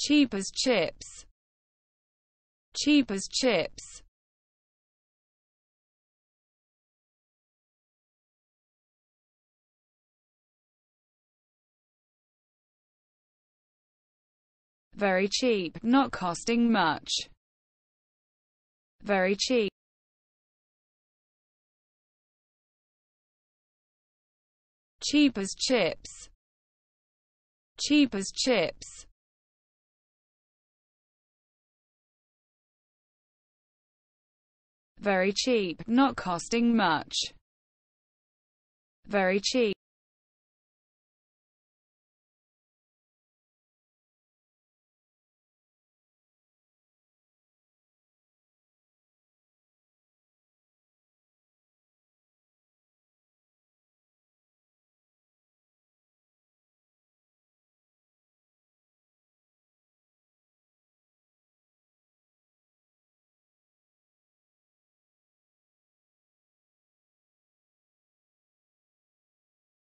cheap as chips, cheap as chips. Very cheap, not costing much. Very cheap. Cheap as chips. Cheap as chips. Very cheap, not costing much. Very cheap.